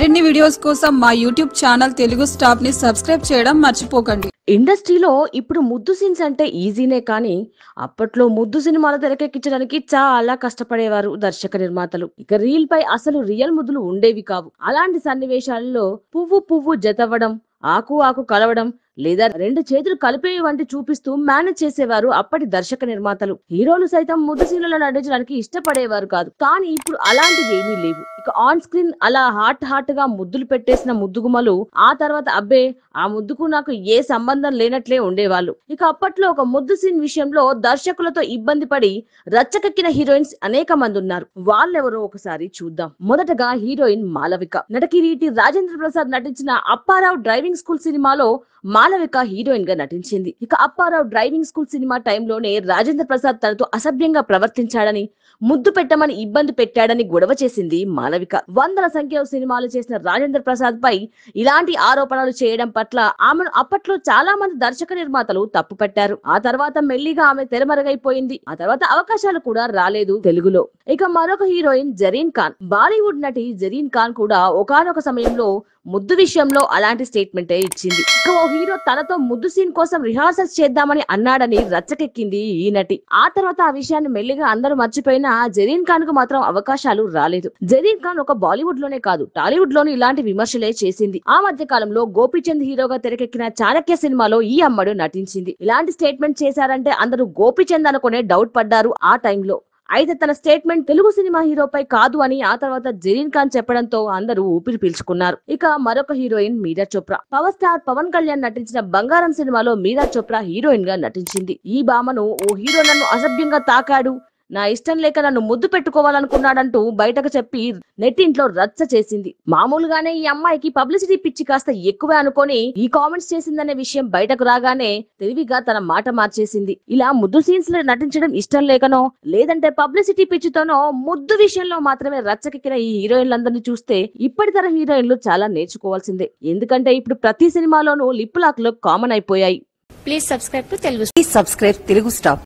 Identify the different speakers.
Speaker 1: మరిన్ని వీడియోస్ కోసం మా యూట్యూబ్ ఛానల్ తెలుగు స్టాప్ ని సబ్స్క్రైబ్ చేయడం మర్చిపోకండి ఇండస్ట్రీలో ఇప్పుడు ముద్దు సీన్స్ అంటే ఈజీనే కానీ అప్పట్లో ముద్దు సినిమాలు తెరకెక్కించడానికి చాలా కష్టపడేవారు దర్శక నిర్మాతలు ఇక రీల్ పై అసలు రియల్ ముద్దులు ఉండేవి కావు అలాంటి సన్నివేశాలలో పువ్వు పువ్వు జతవ్వడం ఆకు ఆకు కలవడం లేదా రెండు చేతులు కలిపేవి వంటి చూపిస్తూ మేనేజ్ చేసేవారు అప్పటి దర్శక నిర్మాతలు హీరోలు సైతం ముద్దు సీన్లలో నటించడానికి ఇష్టపడేవారు కాదు కానీ ఇప్పుడు అలాంటివి ఏమీ లేవు ఆన్ స్క్రీన్ అలా హాట్ హాట్ గా ముద్దులు పెట్టేసిన ముద్దుగుమలు ఆ తర్వాత అబ్బే ఆ ముద్దుకు నాకు ఏ సంబంధం లేనట్లే ఉండేవాళ్ళు ఇక అప్పట్లో ఒక ముద్దు సీన్ విషయంలో దర్శకులతో ఇబ్బంది పడి రచ్చకెక్కిన హీరోయిన్స్ అనేక మంది ఉన్నారు వాళ్ళెవరో ఒకసారి చూద్దాం మొదటగా హీరోయిన్ మాలవిక నటకిరీటి రాజేంద్ర ప్రసాద్ నటించిన అప్పారావు డ్రైవింగ్ స్కూల్ సినిమాలో మాలవిక హీరోయిన్ గా నటించింది ఇక అప్పారావు డ్రైవింగ్ స్కూల్ సినిమా టైంలోనే రాజేంద్ర ప్రసాద్ తనతో అసభ్యంగా ప్రవర్తించాడని ముద్దు పెట్టమని ఇబ్బంది పెట్టాడని గొడవ చేసింది మాలవిక మాధవిక వందల సంఖ్యలో సినిమాలు చేసిన రాజేంద్ర ప్రసాద్ పై ఇలాంటి ఆరోపణలు చేయడం పట్ల ఆమెను అప్పట్లో చాలా మంది దర్శక నిర్మాతలు తప్పు పెట్టారు ఆ తర్వాత మెల్లిగా ఆమె తెరమరుగైపోయింది ఆ తర్వాత అవకాశాలు కూడా రాలేదు తెలుగులో ఇక మరొక హీరోయిన్ జరీన్ ఖాన్ బాలీవుడ్ నటి జరీన్ ఖాన్ కూడా ఒకనొక సమయంలో ముద్దు విషయంలో అలాంటి స్టేట్మెంటే ఇచ్చింది ఓ హీరో తనతో ముద్దు సీన్ కోసం రిహార్సల్స్ చేద్దామని అన్నాడని రచ్చకెక్కింది ఈ నటి ఆ తర్వాత ఆ విషయాన్ని మెల్లిగా అందరూ మర్చిపోయినా జరీన్ ఖాన్ కు మాత్రం అవకాశాలు రాలేదు జరీన్ ఖాన్ ఒక బాలీవుడ్ లోనే కాదు టాలీవుడ్ లోను ఇలాంటి విమర్శలే చేసింది ఆ మధ్య కాలంలో గోపీచంద్ హీరోగా తెరకెక్కిన చాణక్య సినిమాలో ఈ అమ్మడు నటించింది ఇలాంటి స్టేట్మెంట్ చేశారంటే అందరూ గోపీచంద్ అనుకునే డౌట్ పడ్డారు ఆ టైంలో అయితే తన స్టేట్మెంట్ తెలుగు సినిమా హీరోపై కాదు అని ఆ తర్వాత జరీన్ ఖాన్ చెప్పడంతో అందరూ ఊపిరి పీల్చుకున్నారు ఇక మరొక heroine Meera Chopra power star Pawan Kalyan నటించిన బంగారం సినిమాలో మీరా చోప్రా హీరోయిన్ గా నటించింది ఈ భామను ఓ హీరో నన్ను అసభ్యంగా తాకాడు నా ఇష్టం లేక నన్ను ముద్దు పెట్టుకోవాలనుకున్నాడంటూ బయటకు చెప్పి నెట్టింట్లో రచ్చ చేసింది మామూలుగానే ఈ అమ్మాయికి పబ్లిసిటీ పిచ్చి కాస్త ఎక్కువే అనుకొని ఈ కామెంట్స్ చేసిందనే విషయం బయటకు రాగానే తెలివిగా తన మాట మార్చేసింది ఇలా ముద్దు సీన్స్ లో నటించడం ఇష్టం లేకనో లేదంటే పబ్లిసిటీ పిచ్చితోనో ముద్దు విషయంలో మాత్రమే రచ్చకెక్కిన ఈ హీరోయిన్లందరినీ చూస్తే ఇప్పటి తర హీరోయిన్లు చాలా నేర్చుకోవాల్సిందే ఎందుకంటే ఇప్పుడు ప్రతి సినిమాలోనూ లిప్ లాక్ లో కామన్ అయిపోయాయి please subscribe to Telugu please subscribe Telugu stop